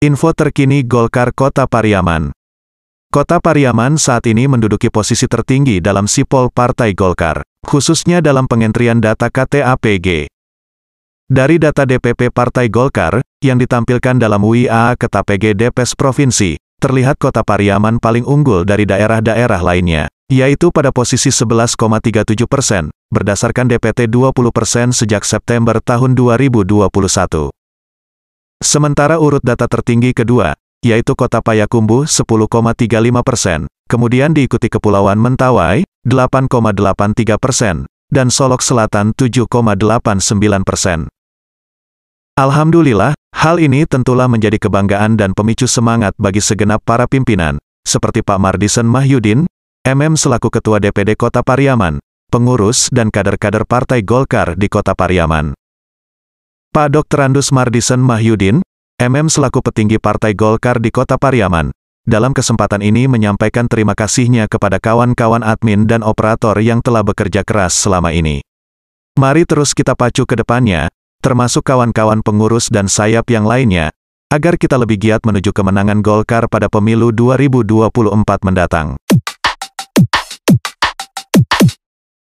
Info terkini Golkar Kota Pariaman. Kota Pariaman saat ini menduduki posisi tertinggi dalam sipol Partai Golkar, khususnya dalam pengentrian data KTAPG. Dari data DPP Partai Golkar, yang ditampilkan dalam WIA KTAPG DPS Provinsi, terlihat Kota Pariaman paling unggul dari daerah-daerah lainnya, yaitu pada posisi 11,37 persen, berdasarkan DPT 20 persen sejak September tahun 2021. Sementara urut data tertinggi kedua, yaitu kota Payakumbu 10,35 persen, kemudian diikuti Kepulauan Mentawai 8,83 persen, dan Solok Selatan 7,89 persen. Alhamdulillah, hal ini tentulah menjadi kebanggaan dan pemicu semangat bagi segenap para pimpinan, seperti Pak Mardisen Mahyudin, MM selaku Ketua DPD Kota Pariaman, pengurus dan kader-kader Partai Golkar di Kota Pariaman. Pak Dr. Andus Mardisen Mahyudin, MM selaku petinggi Partai Golkar di Kota Pariaman, dalam kesempatan ini menyampaikan terima kasihnya kepada kawan-kawan admin dan operator yang telah bekerja keras selama ini. Mari terus kita pacu ke depannya, termasuk kawan-kawan pengurus dan sayap yang lainnya, agar kita lebih giat menuju kemenangan Golkar pada pemilu 2024 mendatang.